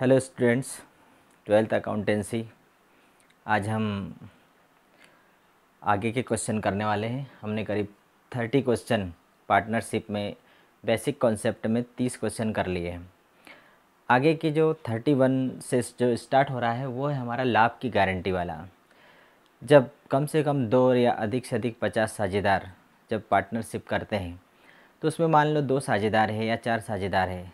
hello students twelfth accountancy आज हम आगे के क्वेश्चन करने वाले हैं हमने करीब थर्टी क्वेश्चन पार्टनरशिप में बेसिक कॉन्सेप्ट में तीस क्वेश्चन कर लिए हैं आगे की जो थर्टी वन से जो स्टार्ट हो रहा है वो है हमारा लाभ की गारंटी वाला जब कम से कम दो या अधिक से अधिक पचास साझेदार जब पार्टनरशिप करते हैं तो उसमें मान लो दो साझेदार है या चार साझेदार है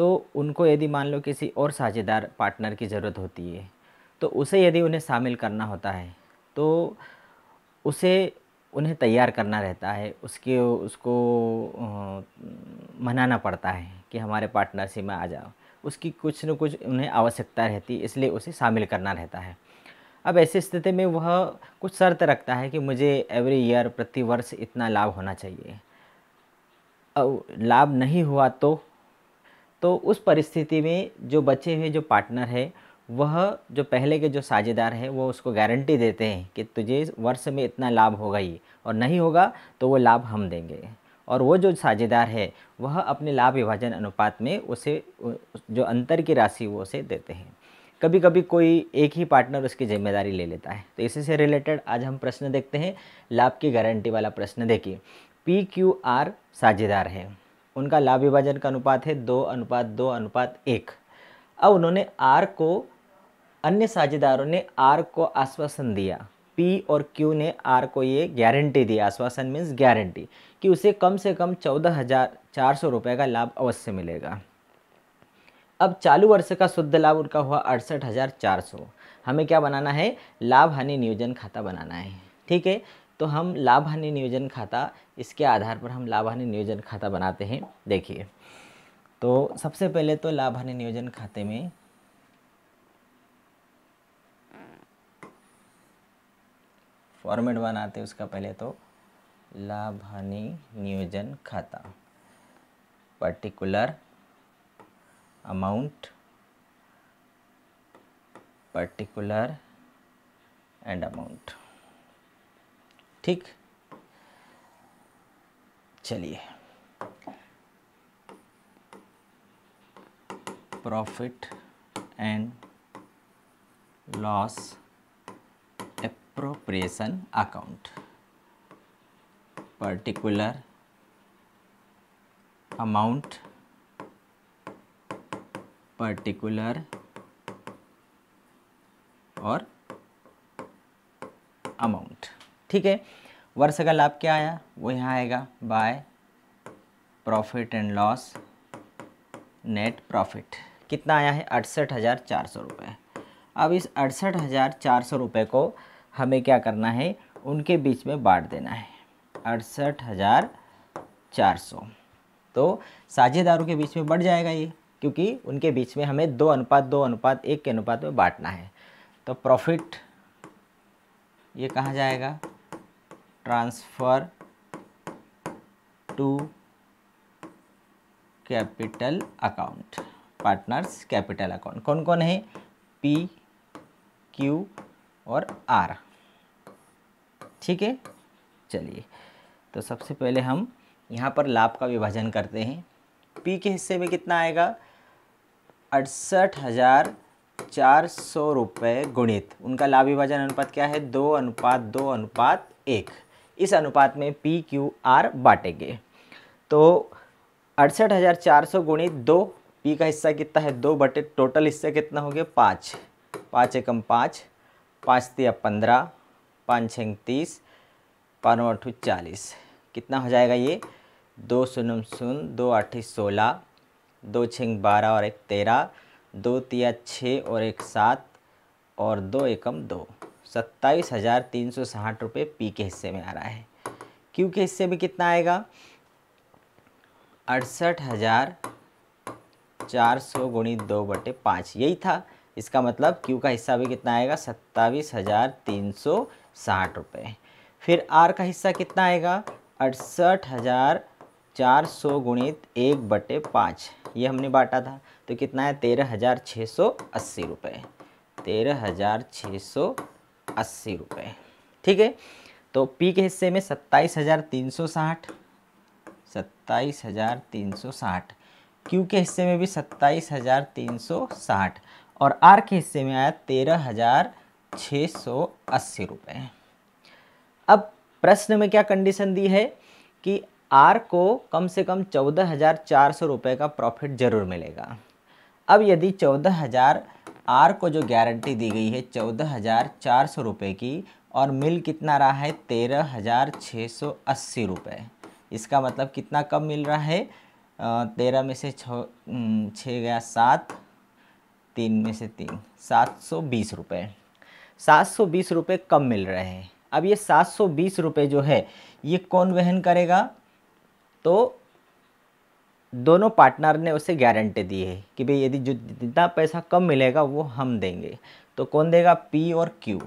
तो उनको यदि मान लो किसी और साझेदार पार्टनर की ज़रूरत होती है तो उसे यदि उन्हें शामिल करना होता है तो उसे उन्हें तैयार करना रहता है उसके उसको मनाना पड़ता है कि हमारे पार्टनरशिप में आ जाओ उसकी कुछ न कुछ उन्हें आवश्यकता रहती है इसलिए उसे शामिल करना रहता है अब ऐसी स्थिति में वह कुछ शर्त रखता है कि मुझे एवरी ईयर प्रतिवर्ष इतना लाभ होना चाहिए अब लाभ नहीं हुआ तो तो उस परिस्थिति में जो बचे हुए जो पार्टनर है वह जो पहले के जो साझेदार है वो उसको गारंटी देते हैं कि तुझे वर्ष में इतना लाभ होगा ही और नहीं होगा तो वो लाभ हम देंगे और वो जो साझेदार है वह अपने लाभ विभाजन अनुपात में उसे जो अंतर की राशि वो उसे देते हैं कभी कभी कोई एक ही पार्टनर उसकी जिम्मेदारी ले लेता है तो इसी से रिलेटेड आज हम प्रश्न देखते हैं लाभ की गारंटी वाला प्रश्न देखिए पी क्यू आर साझेदार है उनका लाभ विभाजन का अनुपात है दो अनुपात दो अनुपात एक अब उन्होंने आर को अन्य साझेदारों ने आर को आश्वासन दिया पी और क्यू ने आर को ये गारंटी दी आश्वासन मीन्स गारंटी कि उसे कम से कम चौदह हज़ार चार सौ रुपये का लाभ अवश्य मिलेगा अब चालू वर्ष का शुद्ध लाभ उनका हुआ अड़सठ हज़ार चार सौ हमें क्या बनाना है लाभ हानि नियोजन खाता बनाना है ठीक है तो हम लाभ हानि नियोजन खाता इसके आधार पर हम लाभानी नियोजन खाता बनाते हैं देखिए तो सबसे पहले तो लाभानी नियोजन खाते में फॉर्मेट बनाते हैं उसका पहले तो लाभ हानि नियोजन खाता particular amount particular and amount ठीक चलिए profit and loss appropriation account particular amount particular और अमाउंट ठीक है वर्ष का लाभ क्या आया वो यहाँ आएगा by profit and loss net profit कितना आया है अड़सठ हज़ार चार सौ रुपये अब इस अड़सठ हज़ार चार सौ रुपये को हमें क्या करना है उनके बीच में बांट देना है अड़सठ हज़ार चार सौ तो साझेदारों के बीच में बढ़ जाएगा ये क्योंकि उनके बीच में हमें दो अनुपात दो अनुपात एक के अनुपात में बांटना है तो प्रॉफिट ये कहाँ जाएगा transfer to capital account partners capital account कौन कौन है पी क्यू और आर ठीक है चलिए तो सबसे पहले हम यहाँ पर लाभ का विभाजन करते हैं पी के हिस्से में कितना आएगा अड़सठ हज़ार चार सौ रुपये गुणित उनका लाभ विभाजन अनुपात क्या है दो अनुपात दो अनुपात एक इस अनुपात में पी क्यू आर बांटेंगे तो अड़सठ हज़ार चार सौ गुणित दो पी का हिस्सा कितना है दो बटे टोटल हिस्सा कितना हो गया पाँच पाँच एकम पाँच पाँच तिया पंद्रह पाँच छंग तीस पानों अठू चालीस कितना हो जाएगा ये दो शून्य शून्य दो अठी सोलह दो छिंग बारह और एक तेरह दो तिया छः और एक सात और दो एकम दो सत्ताईस हज़ार तीन सौ साठ रुपये पी के हिस्से में आ रहा है क्यू के हिस्से में कितना आएगा अड़सठ हज़ार चार सौ गुणी दो बटे पाँच यही था इसका मतलब क्यू का हिस्सा भी कितना आएगा सत्ताईस हज़ार तीन सौ साठ रुपये फिर आर का हिस्सा कितना आएगा अड़सठ हज़ार चार सौ गुणित एक बटे पाँच ये हमने बांटा था तो कितना है तेरह हज़ार छः सौ अस्सी रुपये तेरह हज़ार छः सौ अस्सी रुपये ठीक है तो पी के हिस्से में सत्ताईस हज़ार तीन सौ साठ सत्ताईस हज़ार तीन सौ साठ क्यू के हिस्से में भी सत्ताईस हज़ार तीन सौ साठ और आर के हिस्से में आया तेरह हज़ार छः सौ अस्सी रुपये अब प्रश्न में क्या कंडीशन दी है कि आर को कम से कम चौदह हज़ार चार सौ रुपये का प्रॉफिट ज़रूर मिलेगा अब यदि चौदह हज़ार आर को जो गारंटी दी गई है चौदह हज़ार चार सौ रुपये की और मिल कितना रहा है तेरह हज़ार छः सौ अस्सी रुपये इसका मतलब कितना कम मिल रहा है तेरह में से छः गया सात तीन में से तीन सात सौ बीस रुपये सात सौ बीस रुपये कम मिल रहे हैं अब ये सात सौ बीस रुपये जो है ये कौन वहन करेगा तो दोनों पार्टनर ने उसे गारंटी दी है कि भाई यदि जो जितना पैसा कम मिलेगा वो हम देंगे तो कौन देगा पी और क्यू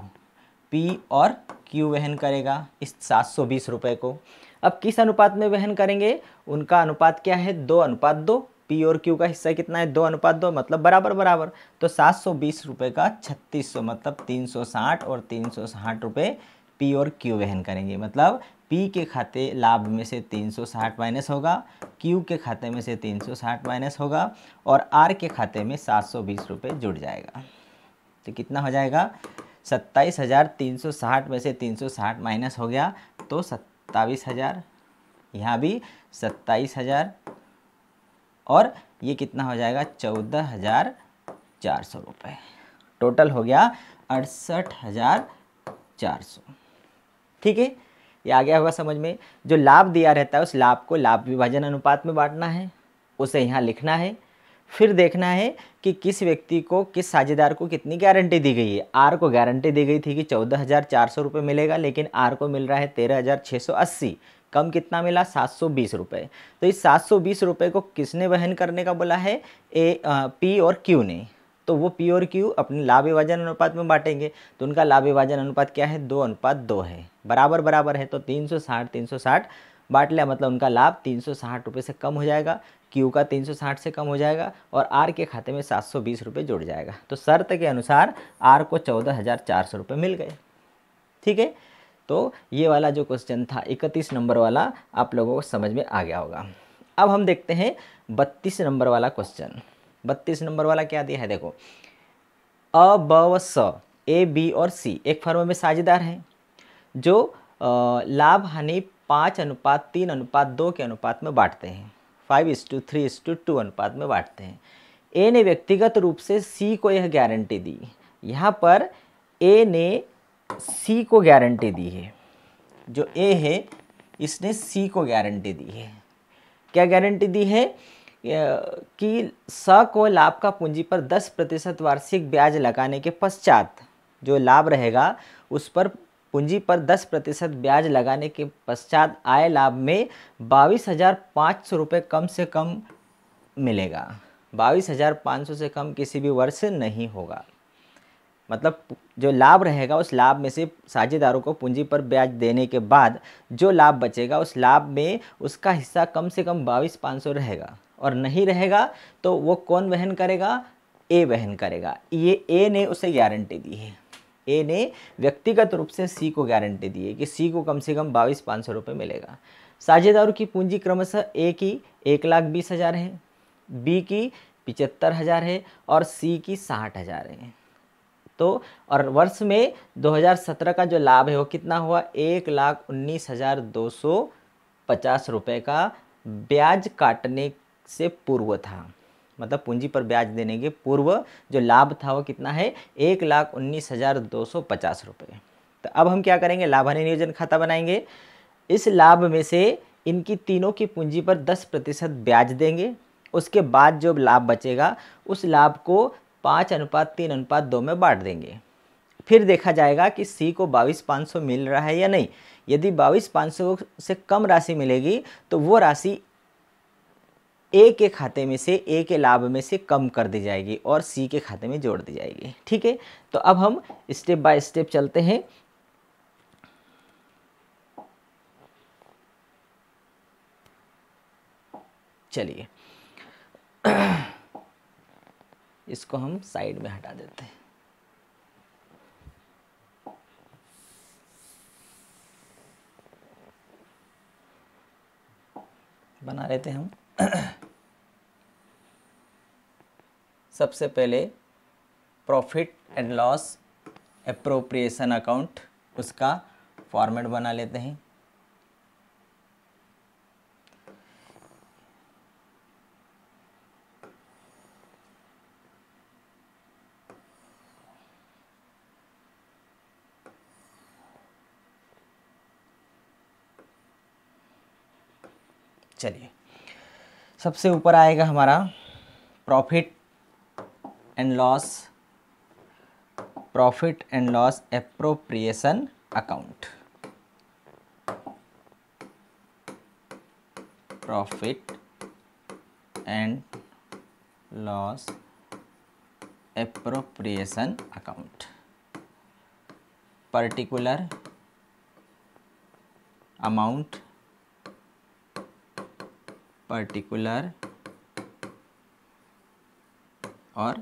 पी और क्यू वहन करेगा इस सात सौ बीस रुपये को अब किस अनुपात में वहन करेंगे उनका अनुपात क्या है दो अनुपात दो पी और क्यू का हिस्सा कितना है दो अनुपात दो मतलब बराबर बराबर तो सात सौ बीस रुपये का छत्तीस सौ मतलब तीन सौ साठ और तीन सौ साठ रुपये पी और क्यू वहन करेंगे मतलब पी के खाते लाभ में से 360 माइनस होगा क्यू के खाते में से 360 माइनस होगा और आर के खाते में सात सौ जुड़ जाएगा तो कितना हो जाएगा सत्ताईस हज़ार तीन सौ साठ में से तीन सौ साठ माइनस हो गया तो सत्ताईस हज़ार यहाँ भी सत्ताईस हज़ार और ये कितना हो जाएगा चौदह हज़ार चार सौ रुपये टोटल हो गया अड़सठ हज़ार चार सौ ठीक है ये आ गया होगा समझ में जो लाभ दिया रहता है उस लाभ को लाभ विभाजन अनुपात में बांटना है उसे यहाँ लिखना है फिर देखना है कि किस व्यक्ति को किस साझेदार को कितनी गारंटी दी गई है आर को गारंटी दी गई थी कि चौदह हज़ार चार सौ रुपये मिलेगा लेकिन आर को मिल रहा है तेरह हज़ार छः सौ अस्सी कम कितना मिला सात सौ बीस रुपये तो इस सात सौ बीस रुपये को किसने वहन करने का बोला है ए आ, पी और क्यू ने तो वो पी और क्यू अपने लाभ विभाजन अनुपात में बांटेंगे तो उनका लाभ विभाजन अनुपात क्या है दो अनुपात दो है बराबर बराबर है तो तीन सौ साठ तीन सौ साठ बांट लिया मतलब उनका लाभ तीन सौ साठ रुपये से कम हो जाएगा क्यू का तीन सौ साठ से कम हो जाएगा और आर के खाते में सात सौ बीस रुपये जुड़ जाएगा तो शर्त के अनुसार आर को चौदह हज़ार चार सौ रुपये मिल गए ठीक है तो ये वाला जो क्वेश्चन था इकतीस नंबर वाला आप लोगों को समझ में आ गया होगा अब हम देखते हैं बत्तीस नंबर वाला क्वेश्चन बत्तीस नंबर वाला क्या दिया है देखो अ ब व स ए बी और सी एक फर्म में साझेदार हैं जो लाभ हानि पाँच अनुपात तीन अनुपात दो के अनुपात में बांटते हैं five is to three is to two अनुपात में बांटते हैं ए ने व्यक्तिगत रूप से सी को यह गारंटी दी यहाँ पर ए ने सी को गारंटी दी है जो ए है इसने सी को गारंटी दी है क्या गारंटी दी है कि स को लाभ का पूंजी पर 10 प्रतिशत वार्षिक ब्याज लगाने के पश्चात जो लाभ रहेगा उस पर पूंजी पर 10 प्रतिशत ब्याज लगाने के पश्चात आय लाभ में बाईस हज़ार पाँच सौ रुपये कम से कम मिलेगा बाईस हज़ार पाँच सौ से कम किसी भी वर्ष नहीं होगा मतलब जो लाभ रहेगा उस लाभ में से साझेदारों को पूंजी पर ब्याज देने के बाद जो लाभ बचेगा उस लाभ में उसका हिस्सा कम से कम बाईस पाँच सौ रहेगा और नहीं रहेगा तो वो कौन वहन करेगा ए वहन करेगा ये ए ने उसे गारंटी दी है ए ने व्यक्तिगत रूप से सी को गारंटी दी है कि सी को कम से कम बाईस पाँच सौ रुपये मिलेगा साझेदारों की पूंजी क्रमशः ए की एक लाख बीस हज़ार है बी की पिचहत्तर हज़ार है और सी की साठ हज़ार है तो और वर्ष में 2017 का जो लाभ है वो कितना हुआ एक लाख उन्नीस हज़ार दो सौ पचास रुपये का ब्याज काटने से पूर्व था मतलब पूंजी पर ब्याज देने के पूर्व जो लाभ था वो कितना है एक लाख उन्नीस हज़ार दो सौ पचास रुपये तो अब हम क्या करेंगे लाभान्य नियोजन खाता बनाएंगे इस लाभ में से इनकी तीनों की पूंजी पर दस प्रतिशत ब्याज देंगे उसके बाद जो लाभ बचेगा उस लाभ को पाँच अनुपात तीन अनुपात दो में बांट देंगे फिर देखा जाएगा कि सी को बाईस पाँच सौ मिल रहा है या नहीं यदि बाईस पाँच सौ से कम राशि मिलेगी तो वो राशि ए के खाते में से ए के लाभ में से कम कर दी जाएगी और सी के खाते में जोड़ दी जाएगी ठीक है तो अब हम स्टेप बाय स्टेप चलते हैं चलिए इसको हम साइड में हटा देते हैं बना लेते हैं हम सबसे पहले profit and loss appropriation account उसका फॉर्मेट बना लेते हैं चलिए सबसे ऊपर आएगा हमारा profit and loss profit and loss appropriation account profit and loss appropriation account particular amount particular or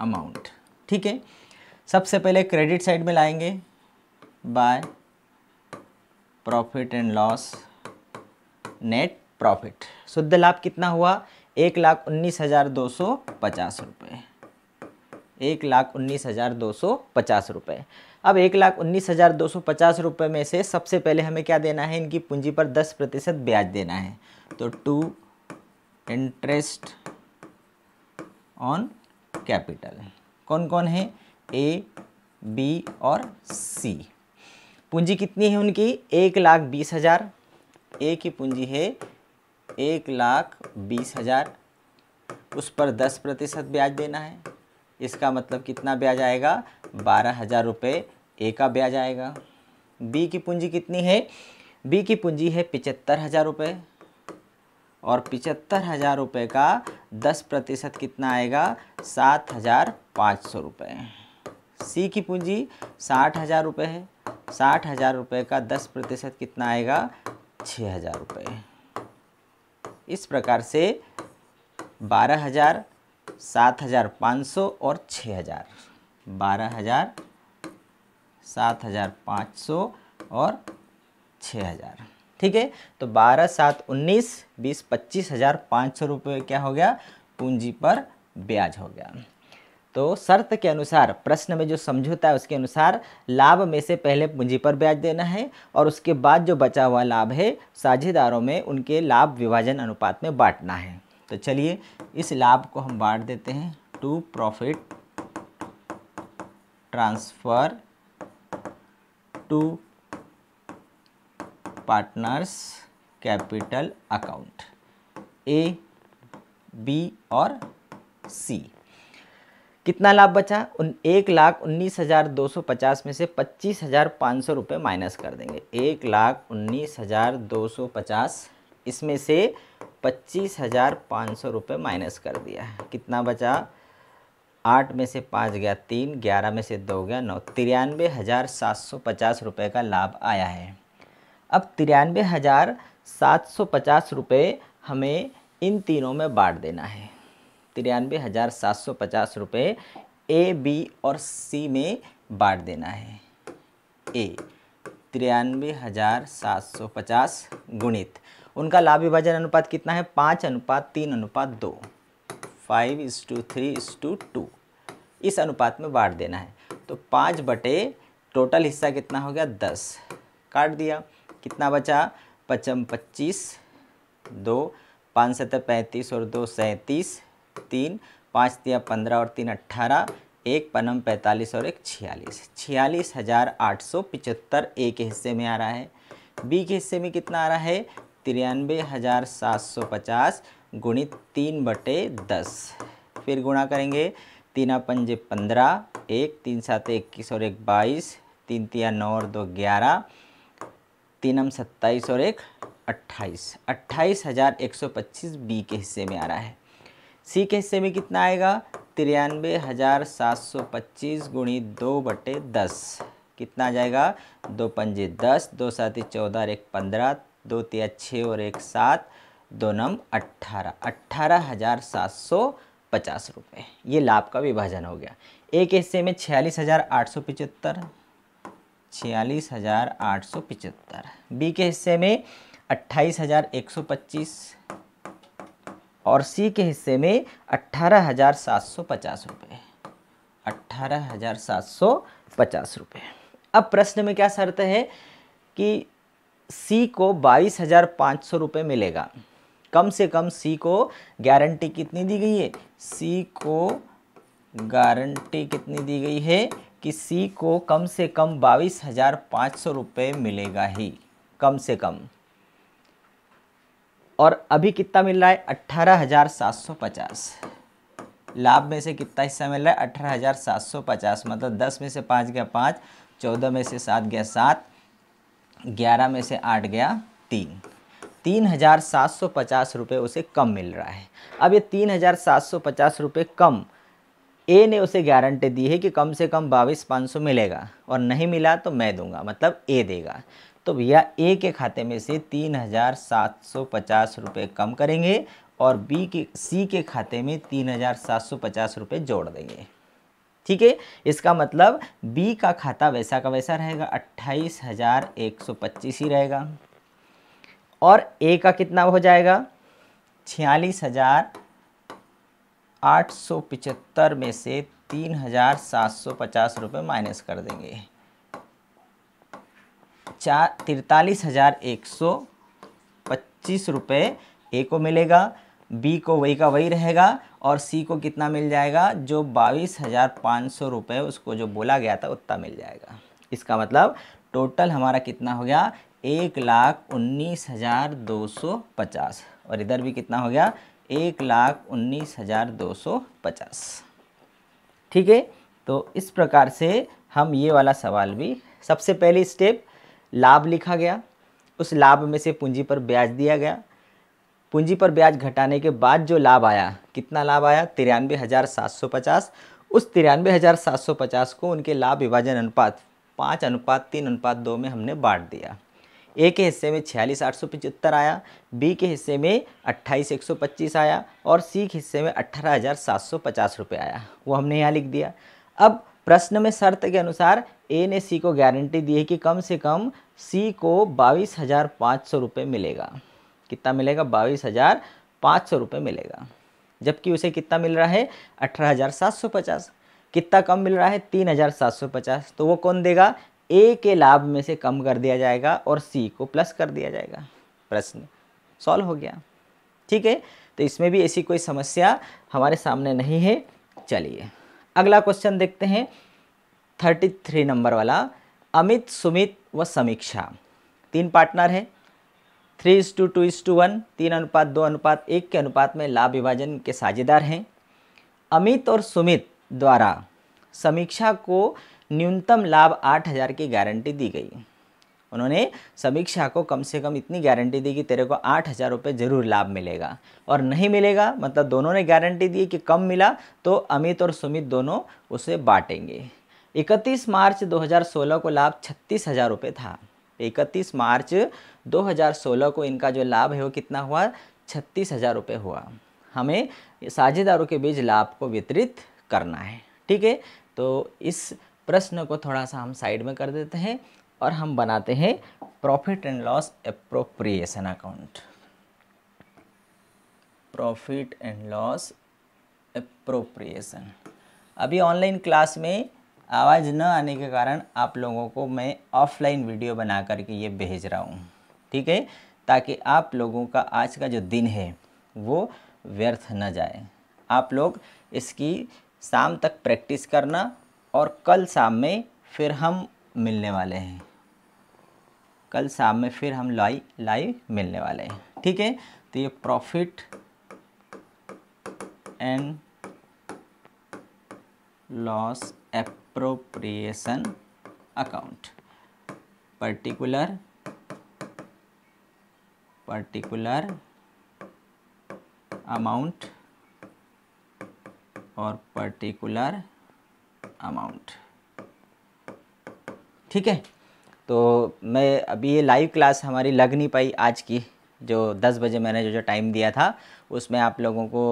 amount ठीक है सबसे पहले क्रेडिट साइड में लाएंगे by profit and loss net profit शुद्ध लाभ कितना हुआ एक लाख उन्नीस हज़ार दो सौ पचास रुपये एक लाख उन्नीस हज़ार दो सौ पचास रुपये अब एक लाख उन्नीस हज़ार दो सौ पचास रुपये में से सबसे पहले हमें क्या देना है इनकी पूंजी पर दस प्रतिशत ब्याज देना है तो टू इंटरेस्ट ऑन कैपिटल कौन कौन है ए बी और सी पूंजी कितनी है उनकी एक लाख बीस हज़ार ए की पूंजी है एक लाख बीस हज़ार उस पर दस प्रतिशत ब्याज देना है इसका मतलब कितना ब्याज आएगा बारह हज़ार रुपये ए का ब्याज आएगा बी की पूंजी कितनी है बी की पूंजी है पिचहत्तर हज़ार रुपये और पिचहत्तर हज़ार रुपये का दस प्रतिशत कितना आएगा सात हज़ार पाँच सौ रुपये सी की पूंजी साठ हज़ार रुपये है साठ हज़ार रुपये का दस प्रतिशत कितना आएगा छः हज़ार रुपये इस प्रकार से बारह हज़ार सात हज़ार पाँच सौ और छः हज़ार बारह हज़ार सात हज़ार पाँच सौ और छः हज़ार ठीक है तो बारह सात उन्नीस बीस पच्चीस हज़ार पाँच सौ रुपये क्या हो गया पूंजी पर ब्याज हो गया तो शर्त के अनुसार प्रश्न में जो समझौता है उसके अनुसार लाभ में से पहले पूंजी पर ब्याज देना है और उसके बाद जो बचा हुआ लाभ है साझेदारों में उनके लाभ विभाजन अनुपात में बांटना है तो चलिए इस लाभ को हम बांट देते हैं to profit transfer to partners capital account A B और सी कितना लाभ बचा उन एक लाख उन्नीस हज़ार दो सौ पचास में से पच्चीस हज़ार पाँच सौ रुपये माइनस कर देंगे एक लाख उन्नीस हज़ार दो सौ पचास इसमें से पच्चीस हज़ार पाँच सौ रुपये माइनस कर दिया है कितना बचा आठ में से पाँच गया तीन ग्यारह में से दो गया नौ तिरानवे हज़ार सात सौ पचास रुपये का लाभ आया है अब तिरानवे हज़ार सात सौ पचास रुपये हमें इन तीनों में बांट देना है तिरानवे हज़ार सात सौ पचास रुपये ए बी और सी में बांट देना है ए तिरानवे हज़ार सात सौ पचास गुणित उनका लाभ विभाजन अनुपात कितना है पाँच अनुपात तीन अनुपात दो five is to three is to two इस अनुपात में बांट देना है तो पाँच बटे टोटल हिस्सा कितना हो गया दस काट दिया कितना बचा पचम पच्चीस दो पाँच सत पैंतीस और दो सैंतीस तीन पाँच तिया पंद्रह और तीन अट्ठारह एक पनम पैंतालीस और एक छियालीस छियालीस हज़ार आठ सौ पिचहत्तर ए के हिस्से में आ रहा है बी के हिस्से में कितना आ रहा है तिरानवे हज़ार सात सौ पचास गुणित तीन बटे दस फिर गुणा करेंगे तीना पंजे पंद्रह एक तीन सात इक्कीस और एक बाईस तीन तिया नौ और दो ग्यारह तीनम सत्ताईस और एक अट्ठाईस अट्ठाईस हज़ार एक सौ पच्चीस बी के हिस्से में आ रहा है सी के हिस्से में कितना आएगा तिरानवे हज़ार सात सौ पच्चीस गुणी दो बटे दस कितना आ जाएगा दो पंजे दस दो साथी चौदह और एक पंद्रह दो तिया छः और एक सात दो नम अट्ठारह अट्ठारह हज़ार सात सौ पचास रुपये ये लाभ का विभाजन हो गया एक हिस्से में छियालीस हज़ार आठ सौ पचहत्तर छियालीस हज़ार आठ सौ पिचहत्तर बी के हिस्से में अट्ठाईस हज़ार एक सौ पच्चीस और सी के हिस्से में अट्ठारह हज़ार सात सौ पचास रुपये अट्ठारह हज़ार सात सौ पचास रुपये अब प्रश्न में क्या शर्त है कि सी को बाईस हज़ार पाँच सौ रुपये मिलेगा कम से कम सी को गारंटी कितनी दी गई है सी को गारंटी कितनी दी गई है कि सी को कम से कम बाईस हज़ार पाँच सौ रुपये मिलेगा ही कम से कम और अभी कितना मिल रहा है अट्ठारह हज़ार सात सौ पचास लाभ में से कितना हिस्सा मिल रहा है अठारह हज़ार सात सौ पचास मतलब दस में से पाँच गया पाँच चौदह में से सात गया सात ग्यारह में से आठ गया तीन तीन हज़ार सात सौ पचास रुपये उसे कम मिल रहा है अब ये तीन हज़ार सात सौ पचास रुपये कम ए ने उसे गारंटी दी है कि कम से कम बाईस पाँच सौ मिलेगा और नहीं मिला तो मैं दूंगा मतलब ए देगा तो भैया ए के खाते में से तीन हज़ार सात सौ पचास रुपये कम करेंगे और बी के सी के खाते में तीन हज़ार सात सौ पचास रुपये जोड़ देंगे ठीक है इसका मतलब बी का खाता वैसा का वैसा रहेगा अट्ठाईस हज़ार एक सौ पच्चीस ही रहेगा और ए का कितना हो जाएगा छियालीस हज़ार आठ सौ में से तीन हज़ार सात सौ पचास रुपये माइनस कर देंगे चार तिरतालीस हज़ार एक सौ पच्चीस रुपये ए को मिलेगा बी को वही का वही रहेगा और सी को कितना मिल जाएगा जो बाईस हज़ार पाँच सौ रुपये उसको जो बोला गया था उतना मिल जाएगा इसका मतलब टोटल हमारा कितना हो गया एक लाख उन्नीस हज़ार दो सौ पचास और इधर भी कितना हो गया एक लाख उन्नीस हज़ार दो सौ पचास ठीक है तो इस प्रकार से हम ये वाला सवाल भी सबसे पहले स्टेप लाभ लिखा गया उस लाभ में से पूंजी पर ब्याज दिया गया पूंजी पर ब्याज घटाने के बाद जो लाभ आया कितना लाभ आया तिरानवे हज़ार सात सौ पचास उस तिरानवे हज़ार सात सौ पचास को उनके लाभ विभाजन अनुपात पाँच अनुपात तीन अनुपात दो में हमने बांट दिया ए के हिस्से में छियालीस आठ सौ पचहत्तर आया बी के हिस्से में अट्ठाईस एक सौ पच्चीस आया और सी के हिस्से में अट्ठारह हज़ार सात सौ पचास रुपये आया वो हमने यहाँ लिख दिया अब प्रश्न में शर्त के अनुसार ए ने सी को गारंटी दी है कि कम से कम सी को बाईस हज़ार पाँच सौ रुपये मिलेगा कितना मिलेगा बाईस हज़ार पाँच सौ रुपये मिलेगा जबकि उसे कितना मिल रहा है अठारह हज़ार सात सौ पचास कितना कम मिल रहा है तीन हज़ार सात सौ पचास तो वो कौन देगा ए के लाभ में से कम कर दिया जाएगा और सी को प्लस कर दिया जाएगा प्रश्न सॉल्व हो गया ठीक है तो इसमें भी ऐसी कोई समस्या हमारे सामने नहीं है चलिए अगला क्वेश्चन देखते हैं थर्टी थ्री नंबर वाला अमित सुमित व समीक्षा तीन पार्टनर है three is to two is to one तीन अनुपात दो अनुपात एक के अनुपात में लाभ विभाजन के साझेदार हैं अमित और सुमित द्वारा समीक्षा को न्यूनतम लाभ आठ हज़ार की गारंटी दी गई उन्होंने समीक्षा को कम से कम इतनी गारंटी दी कि तेरे को आठ हज़ार रुपये ज़रूर लाभ मिलेगा और नहीं मिलेगा मतलब दोनों ने गारंटी दी कि कम मिला तो अमित और सुमित दोनों उसे बांटेंगे 31 मार्च 2016 को लाभ छत्तीस हज़ार रुपये था 31 मार्च 2016 को इनका जो लाभ है वो कितना हुआ छत्तीस हज़ार रुपये हुआ हमें साझेदारों के बीच लाभ को वितरित करना है ठीक है तो इस प्रश्न को थोड़ा सा हम साइड में कर देते हैं और हम बनाते हैं profit and loss appropriation account profit and loss appropriation अभी ऑनलाइन क्लास में आवाज़ न आने के कारण आप लोगों को मैं ऑफलाइन वीडियो बना करके ये भेज रहा हूँ ठीक है ताकि आप लोगों का आज का जो दिन है वो व्यर्थ न जाए आप लोग इसकी शाम तक प्रैक्टिस करना और कल शाम में फिर हम मिलने वाले हैं कल शाम में फिर हम लाई लाइव मिलने वाले हैं ठीक है तो ये profit and loss appropriation account particular particular amount और पर्टिकुलर अमाउंट ठीक है तो मैं अभी ये लाइव क्लास हमारी लग नहीं पाई आज की जो 10 बजे मैंने जो जो टाइम दिया था उसमें आप लोगों को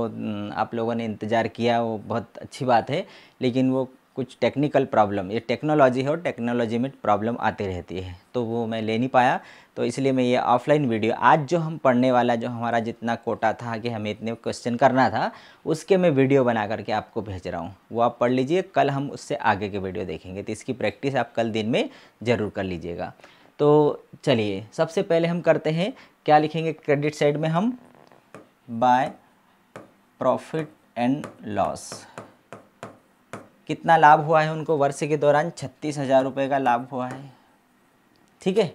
आप लोगों ने इंतज़ार किया वो बहुत अच्छी बात है लेकिन वो कुछ टेक्निकल प्रॉब्लम ये टेक्नोलॉजी है और टेक्नोलॉजी में प्रॉब्लम आती रहती है तो वो मैं ले नहीं पाया तो इसलिए मैं ये ऑफलाइन वीडियो आज जो हम पढ़ने वाला जो हमारा जितना कोटा था कि हमें इतने क्वेश्चन करना था उसके मैं वीडियो बना करके आपको भेज रहा हूँ वो आप पढ़ लीजिए कल हम उससे आगे के वीडियो देखेंगे तो इसकी प्रैक्टिस आप कल दिन में ज़रूर कर लीजिएगा तो चलिए सबसे पहले हम करते हैं क्या लिखेंगे क्रेडिट साइड में हम बाय प्रॉफिट एंड लॉस कितना लाभ हुआ है उनको वर्ष के दौरान छत्तीस हज़ार रुपये का लाभ हुआ है ठीक है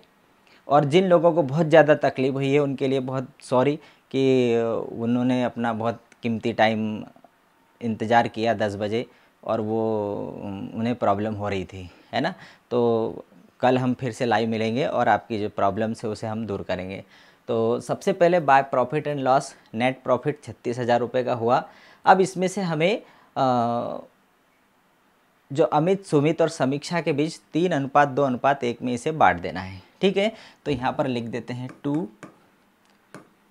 और जिन लोगों को बहुत ज़्यादा तकलीफ़ हुई है उनके लिए बहुत सॉरी कि उन्होंने अपना बहुत कीमती टाइम इंतज़ार किया दस बजे और वो उन्हें प्रॉब्लम हो रही थी है ना तो कल हम फिर से लाइव मिलेंगे और आपकी जो प्रॉब्लम्स है उसे हम दूर करेंगे तो सबसे पहले by profit and loss net profit छत्तीस हज़ार रुपये का हुआ अब इसमें से हमें आ, जो अमित सुमित और समीक्षा के बीच तीन अनुपात दो अनुपात एक में इसे बांट देना है ठीक है तो यहाँ पर लिख देते हैं to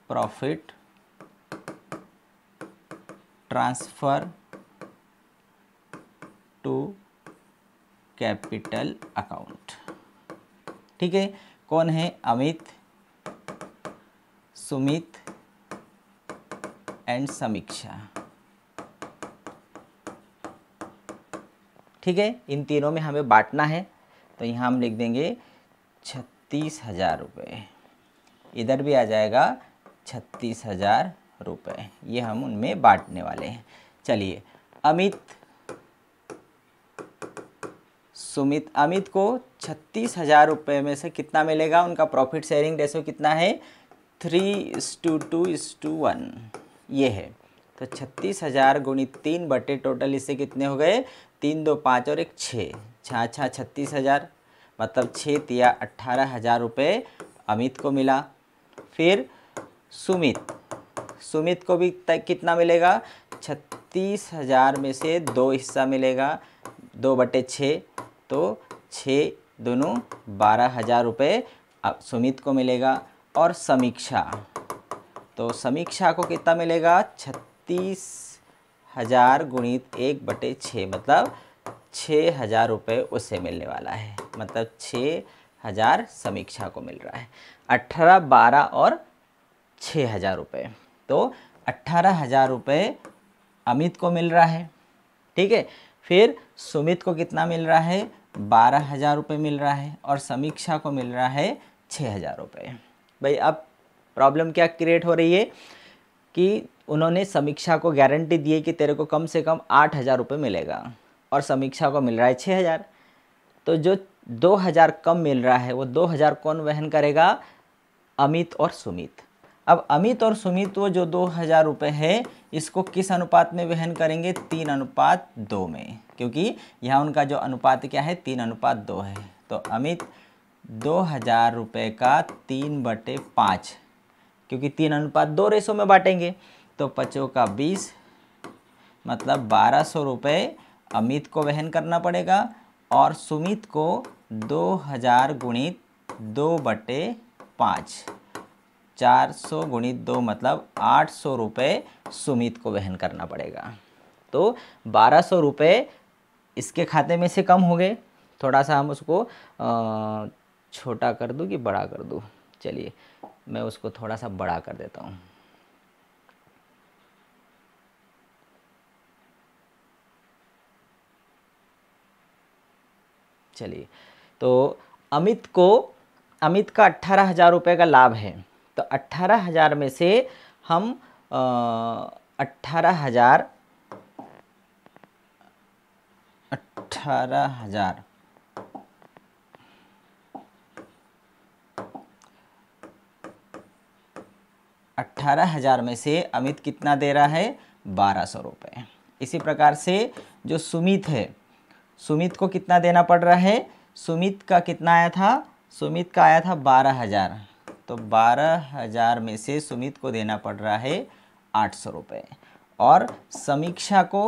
profit transfer to capital account ठीक है कौन है अमित सुमित एंड समीक्षा ठीक है इन तीनों में हमें बांटना है तो यहाँ हम लिख देंगे छत्तीस हज़ार रुपये इधर भी आ जाएगा छत्तीस हज़ार रुपये ये हम उनमें बांटने वाले हैं चलिए अमित सुमित अमित को छत्तीस हज़ार रुपये में से कितना मिलेगा उनका प्रॉफिट शेयरिंग रेशो कितना है three is to two is to one ये है तो छत्तीस हज़ार गुणित तीन बटे टोटल इससे कितने हो गए तीन दो पाँच और एक छः छः छः छत्तीस हज़ार मतलब छः तिया अट्ठारह हज़ार रुपये अमित को मिला फिर सुमित सुमित को भी कितना मिलेगा छत्तीस हज़ार में से दो हिस्सा मिलेगा दो बटे छः तो छः दोनों बारह हज़ार रुपये सुमित को मिलेगा और समीक्षा तो समीक्षा को कितना मिलेगा छत्तीस तीस हज़ार गुणित एक बटे छः मतलब छः हज़ार रुपये उसे मिलने वाला है मतलब छः हज़ार समीक्षा को मिल रहा है अट्ठारह बारह और छः हज़ार रुपये तो अट्ठारह हज़ार रुपये अमित को मिल रहा है ठीक है फिर सुमित को कितना मिल रहा है बारह हज़ार रुपये मिल रहा है और समीक्षा को मिल रहा है छः हज़ार रुपये भाई अब प्रॉब्लम क्या क्रिएट हो रही है कि उन्होंने समीक्षा को गारंटी दी कि तेरे को कम से कम आठ हज़ार रुपये मिलेगा और समीक्षा को मिल रहा है छः हज़ार तो जो दो हज़ार कम मिल रहा है वो दो हज़ार कौन वहन करेगा अमित और सुमित अब अमित और सुमित वो जो दो हज़ार रुपये है इसको किस अनुपात में वहन करेंगे तीन अनुपात दो में क्योंकि यहाँ उनका जो अनुपात क्या है तीन अनुपात दो है तो अमित दो हज़ार रुपये का तीन बटे पाँच क्योंकि तीन अनुपात दो रेशों में बांटेंगे तो पचों का बीस मतलब बारह सौ रुपये अमित को वहन करना पड़ेगा और सुमित को दो हजार गुणित दो बटे पाँच चार सौ गुणित दो मतलब आठ सौ रुपये सुमित को वहन करना पड़ेगा तो बारह सौ रुपये इसके खाते में से कम हो गए थोड़ा सा हम उसको छोटा कर दूँ कि बड़ा कर दूँ चलिए मैं उसको थोड़ा सा बड़ा कर देता हूँ चलिए तो अमित को अमित का अट्ठारह हज़ार रुपये का लाभ है तो अट्ठारह हज़ार में से हम अट्ठारह हज़ार अट्ठारह हज़ार अट्ठारह हज़ार में से अमित कितना दे रहा है बारह सौ रुपये इसी प्रकार से जो सुमित है सुमित को कितना देना पड़ रहा है सुमित का कितना आया था सुमित का आया था बारह हज़ार तो बारह हज़ार में से सुमित को देना पड़ रहा है आठ सौ रुपये और समीक्षा को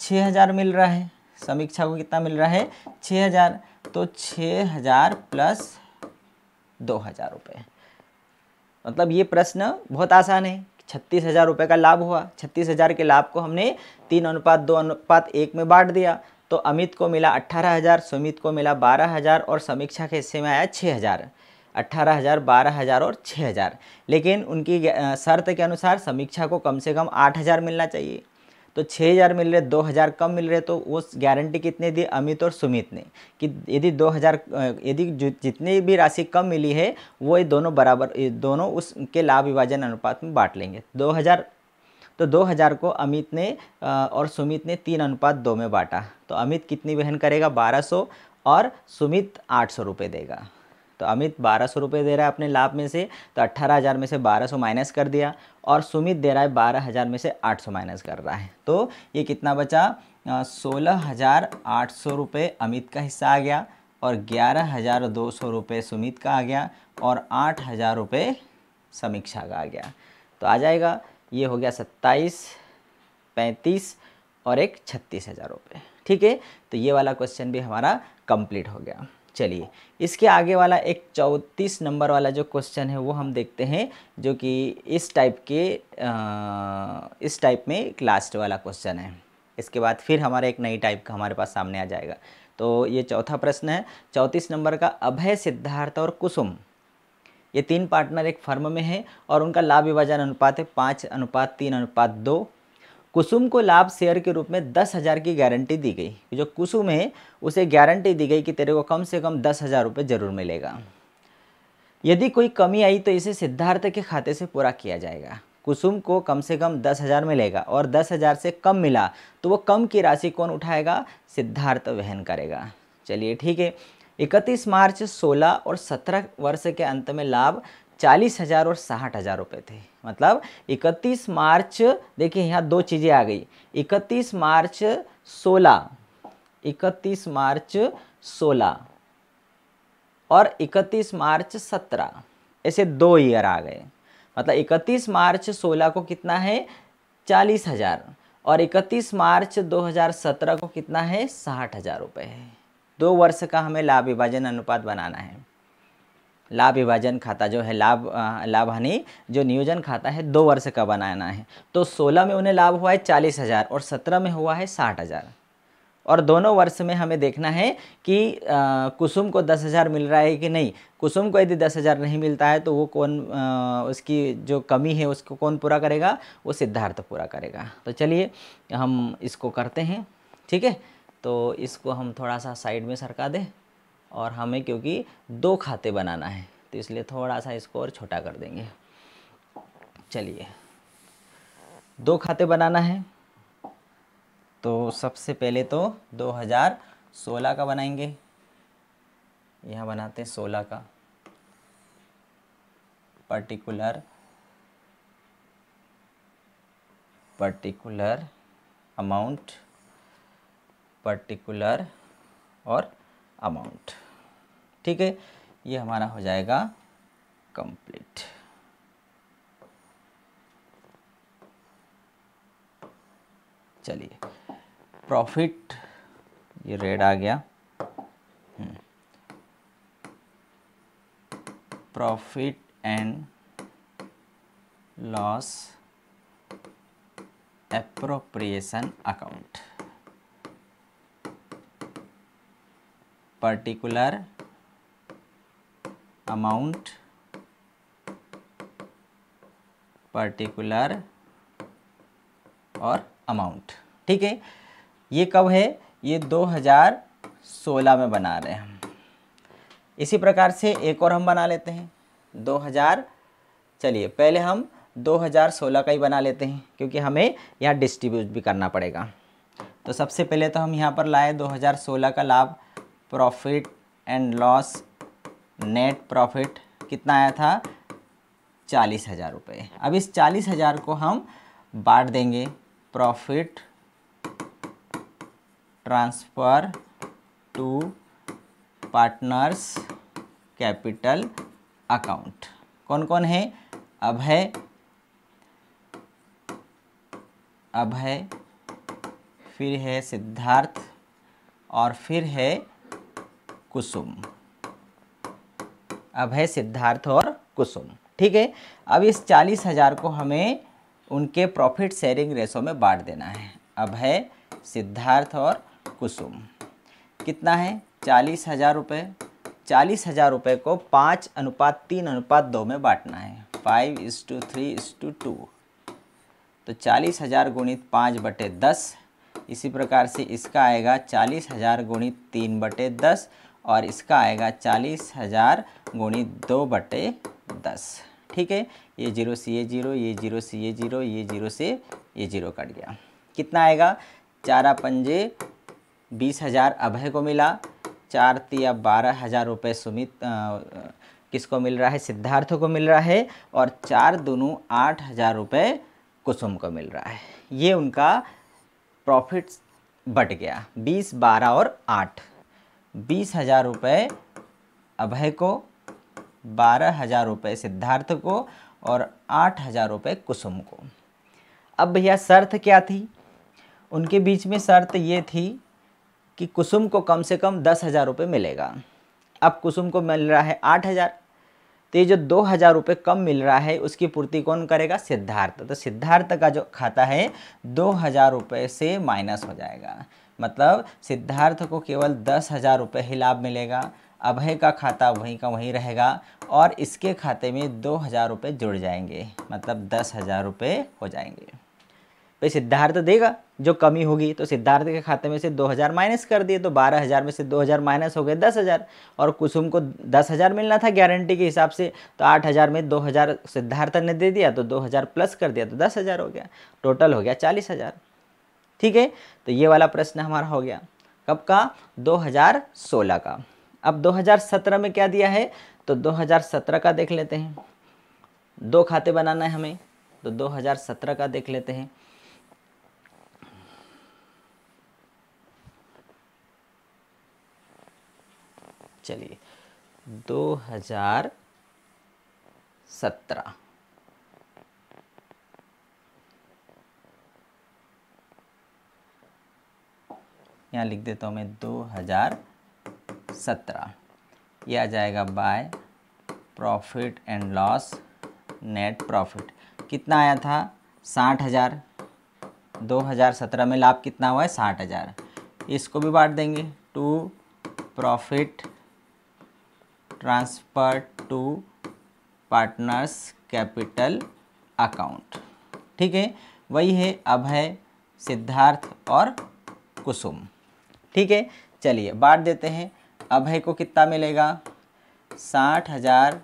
छः हज़ार मिल रहा है समीक्षा को कितना मिल रहा है छः हज़ार तो छः हज़ार प्लस दो हज़ार रुपये मतलब ये प्रश्न बहुत आसान है छत्तीस हज़ार रुपये का लाभ हुआ छत्तीस हज़ार के लाभ को हमने तीन अनुपात दो अनुपात एक में बांट दिया तो अमित को मिला अट्ठारह हज़ार सुमित को मिला बारह हज़ार और समीक्षा के हिस्से में आया छः हज़ार अट्ठारह हज़ार बारह हज़ार और छः हज़ार लेकिन उनकी शर्त के अनुसार समीक्षा को कम से कम आठ हज़ार मिलना चाहिए तो छः हज़ार मिल रहे दो हज़ार कम मिल रहे तो वो गारंटी कितने दी अमित और सुमित ने कि यदि दो हज़ार यदि जितनी भी राशि कम मिली है वो ये दोनों बराबर ये दोनों उसके लाभ विभाजन अनुपात में बांट लेंगे दो हज़ार तो 2000 को अमित ने और सुमित ने तीन अनुपात दो में बांटा तो अमित कितनी वहन करेगा सौ और सुमित आठ सौ देगा तो अमित बारह सौ रुपये दे रहा है अपने लाभ में से तो अट्ठारह हज़ार में से बारह सौ माइनस कर दिया और सुमित दे रहा है बारह हज़ार में से आठ सौ माइनस कर रहा है तो ये कितना बचा सोलह हज़ार आठ सौ रुपये अमित का हिस्सा आ गया और ग्यारह हज़ार दो सौ रुपये सुमित का आ गया और आठ हज़ार रुपये समीक्षा का आ गया तो आ जाएगा ये हो गया सत्ताईस पैंतीस और एक छत्तीस हज़ार रुपये ठीक है तो ये वाला क्वेश्चन भी हमारा कंप्लीट हो गया चलिए इसके आगे वाला एक चौंतीस नंबर वाला जो क्वेश्चन है वो हम देखते हैं जो कि इस टाइप के आ, इस टाइप में एक लास्ट वाला क्वेश्चन है इसके बाद फिर हमारा एक नई टाइप का हमारे पास सामने आ जाएगा तो ये चौथा प्रश्न है चौंतीस नंबर का अभय सिद्धार्थ और कुसुम ये तीन पार्टनर एक फर्म में है और उनका लाभ विभाजन अनुपात है पाँच अनुपात तीन अनुपात दो कुसुम को लाभ शेयर के रूप में दस हज़ार की गारंटी दी गई जो कुसुम है उसे गारंटी दी गई कि तेरे को कम से कम दस हज़ार रुपये ज़रूर मिलेगा यदि कोई कमी आई तो इसे सिद्धार्थ के खाते से पूरा किया जाएगा कुसुम को कम से कम दस हज़ार मिलेगा और दस हज़ार से कम मिला तो वो कम की राशि कौन उठाएगा सिद्धार्थ वहन करेगा चलिए ठीक है इकतीस मार्च सोलह और सत्रह वर्ष के अंत में लाभ चालीस हज़ार और साठ हज़ार रुपये थे मतलब इकतीस मार्च देखिए यहाँ दो चीज़ें आ गई इकतीस मार्च सोलह इकतीस मार्च सोलह और इकतीस मार्च सत्रह ऐसे दो ईयर आ गए मतलब इकतीस मार्च सोलह को कितना है चालीस हज़ार और इकतीस मार्च 2017 को कितना है साठ हज़ार रुपये है दो वर्ष का हमें लाभ विभाजन अनुपात बनाना है लाभ विभाजन खाता जो है लाभ लाभ हानि जो नियोजन खाता है दो वर्ष का बनाना है तो सोलह में उन्हें लाभ हुआ है चालीस हज़ार और सत्रह में हुआ है साठ हज़ार और दोनों वर्ष में हमें देखना है कि आ, कुसुम को दस हज़ार मिल रहा है कि नहीं कुसुम को यदि दस हज़ार नहीं मिलता है तो वो कौन आ, उसकी जो कमी है उसको कौन पूरा करेगा वो सिद्धार्थ पूरा करेगा तो चलिए हम इसको करते हैं ठीक है तो इसको हम थोड़ा सा साइड में सरका दें और हमें क्योंकि दो खाते बनाना है तो इसलिए थोड़ा सा इसको और छोटा कर देंगे चलिए दो खाते बनाना है तो सबसे पहले तो 2016 का बनाएंगे यहाँ बनाते हैं 16 का पर्टिकुलर पर्टिकुलर अमाउंट पर्टिकुलर और अमाउंट ठीक है ये हमारा हो जाएगा कंप्लीट चलिए प्रॉफिट ये रेड आ गया profit and loss appropriation account particular amount particular और अमाउंट ठीक है ये कब है ये 2016 में बना रहे हैं इसी प्रकार से एक और हम बना लेते हैं 2000 चलिए पहले हम 2016 का ही बना लेते हैं क्योंकि हमें यहाँ डिस्ट्रीब्यूट भी करना पड़ेगा तो सबसे पहले तो हम यहाँ पर लाए 2016 का लाभ profit and loss net profit कितना आया था चालीस हज़ार रुपये अब इस चालीस हज़ार को हम बांट देंगे profit transfer to partners capital account कौन कौन है अभय अभय फिर है सिद्धार्थ और फिर है कुसुम अब है सिद्धार्थ और कुसुम ठीक है अब इस चालीस हजार को हमें उनके प्रॉफिट शेयरिंग रेशो में बांट देना है अब है सिद्धार्थ और कुसुम कितना है चालीस हज़ार रुपये चालीस हज़ार रुपये को पाँच अनुपात तीन अनुपात दो में बांटना है five is to three is to two तो चालीस हज़ार गुणित पाँच बटे दस इसी प्रकार से इसका आएगा चालीस हज़ार गुणित तीन बटे दस और इसका आएगा चालीस हज़ार गुणी दो बटे दस ठीक है ये जीरो से ये जीरो ये जीरो से ये जीरो ये जीरो से ये जीरो कट गया कितना आएगा चारा पंजे बीस हज़ार अभय को मिला चार तिया बारह हज़ार रुपये सुमित किसको मिल रहा है सिद्धार्थ को मिल रहा है और चार दोनों आठ हज़ार रुपये कुसुम को मिल रहा है ये उनका प्रॉफिट बट गया बीस बारह और आठ बीस हजार रुपये अभय को बारह हजार रुपये सिद्धार्थ को और आठ हजार रुपये कुसुम को अब भैया शर्त क्या थी उनके बीच में शर्त ये थी कि कुसुम को कम से कम दस हज़ार रुपये मिलेगा अब कुसुम को मिल रहा है आठ हज़ार तो ये जो दो हज़ार रुपये कम मिल रहा है उसकी पूर्ति कौन करेगा सिद्धार्थ तो सिद्धार्थ का जो खाता है दो हज़ार रुपये से माइनस हो जाएगा मतलब सिद्धार्थ को केवल दस हज़ार रुपये ही लाभ मिलेगा अभय का खाता वहीं का वहीं रहेगा और इसके खाते में दो हज़ार रुपये जुड़ जाएंगे मतलब दस हज़ार रुपये हो जाएंगे भाई सिद्धार्थ देगा जो कमी होगी तो सिद्धार्थ के खाते में से दो हज़ार माइनस कर दिए तो बारह हज़ार में से दो हज़ार माइनस हो गए दस हज़ार और कुसुम को दस हज़ार मिलना था गारंटी के हिसाब से तो आठ हज़ार में दो हज़ार सिद्धार्थ ने दे दिया तो दो हज़ार प्लस कर दिया तो दस हज़ार हो गया टोटल हो गया चालीस हज़ार ठीक है तो ये वाला प्रश्न हमारा हो गया कब का 2016 का अब 2017 में क्या दिया है तो 2017 का देख लेते हैं दो खाते बनाना है हमें तो 2017 का देख लेते हैं चलिए 2017 यहाँ लिख देता हूँ मैं दो हज़ार सत्रह ये आ जाएगा by profit and loss net profit कितना आया था साठ हज़ार दो हज़ार सत्रह में लाभ कितना हुआ है साठ हज़ार इसको भी बांट देंगे to profit transfer to partners capital account ठीक है वही है अभय सिद्धार्थ और कुसुम ठीक है चलिए बांट देते हैं अभय को कितना मिलेगा साठ हज़ार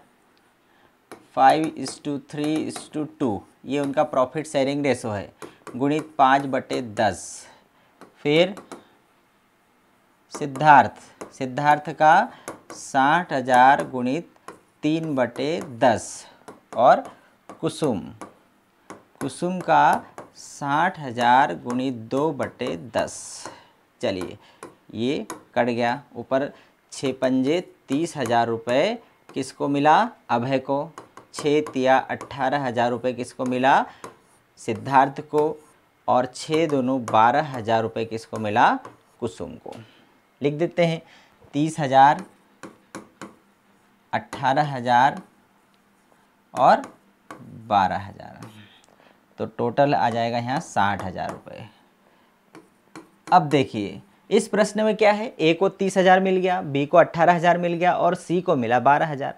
five is to three is to two ये उनका प्रॉफिट शेयरिंग रेशो है गुणित पाँच बटे दस फिर सिद्धार्थ सिद्धार्थ का साठ हज़ार गुणित तीन बटे दस और कुसुम कुसुम का साठ हज़ार गुणित दो बटे दस चलिए ये कट गया ऊपर छः पंजे तीस हज़ार रुपये किसको मिला अभय को छः तिया अट्ठारह हज़ार रुपये किसको मिला सिद्धार्थ को और छः दोनों बारह हज़ार रुपये किसको मिला कुसुम को लिख देते हैं तीस हज़ार अट्ठारह हज़ार और बारह हज़ार तो टोटल आ जाएगा यहाँ साठ हज़ार रुपये अब देखिए इस प्रश्न में क्या है ए को तीस हज़ार मिल गया बी को अट्ठारह हज़ार मिल गया और सी को मिला बारह हज़ार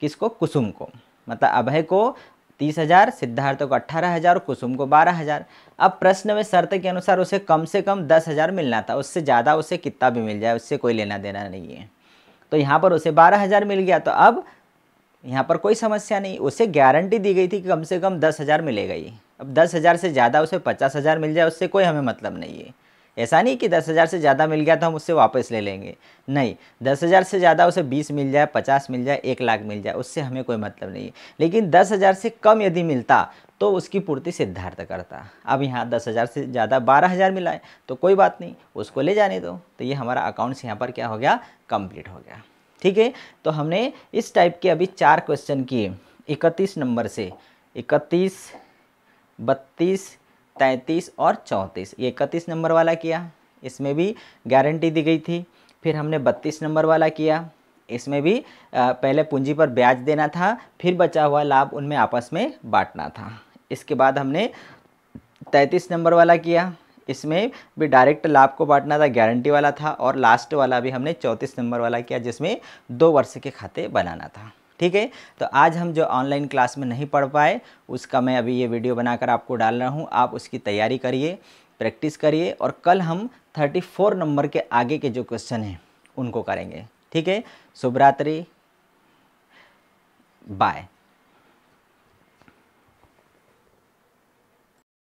किसको कुसुम को मतलब अभय को तीस हज़ार सिद्धार्थ को अट्ठारह हज़ार और कुसुम को बारह हज़ार अब प्रश्न में शर्त के अनुसार उसे कम से कम दस हज़ार मिलना था उससे ज़्यादा उसे कितना भी मिल जाए उससे कोई लेना देना नहीं है तो यहाँ पर उसे बारह हज़ार मिल गया तो अब यहाँ पर कोई समस्या नहीं उसे गारंटी दी गई थी कि कम से कम दस हज़ार मिलेगा ही अब दस हज़ार से ज़्यादा उसे पचास हज़ार मिल जाए उससे कोई हमें मतलब नहीं है ऐसा नहीं कि दस हज़ार से ज़्यादा मिल गया तो हम उससे वापस ले लेंगे नहीं दस हज़ार से ज़्यादा उसे बीस मिल जाए पचास मिल जाए एक लाख मिल जाए उससे हमें कोई मतलब नहीं है लेकिन दस हज़ार से कम यदि मिलता तो उसकी पूर्ति सिद्धार्थ करता अब यहाँ दस हज़ार से ज़्यादा बारह हज़ार मिला है तो कोई बात नहीं उसको ले जाने दो तो ये हमारा अकाउंट्स यहाँ पर क्या हो गया कम्प्लीट हो गया ठीक है तो हमने इस टाइप के अभी चार क्वेश्चन किए इकतीस नंबर से इकतीस बत्तीस तैंतीस और चौंतीस ये इकतीस नंबर वाला किया इसमें भी गारंटी दी गई थी फिर हमने बत्तीस नंबर वाला किया इसमें भी पहले पूंजी पर ब्याज देना था फिर बचा हुआ लाभ उनमें आपस में बांटना था इसके बाद हमने तैंतीस नंबर वाला किया इसमें भी डायरेक्ट लाभ को बांटना था गारंटी वाला था और लास्ट वाला भी हमने चौंतीस नंबर वाला किया जिसमें दो वर्ष के खाते बनाना था ठीक है तो आज हम जो ऑनलाइन क्लास में नहीं पढ़ पाए उसका मैं अभी ये वीडियो बनाकर आपको डाल रहा हूँ आप उसकी तैयारी करिए प्रैक्टिस करिए और कल हम 34 नंबर के आगे के जो क्वेश्चन हैं उनको करेंगे ठीक है शुभरात्रि बाय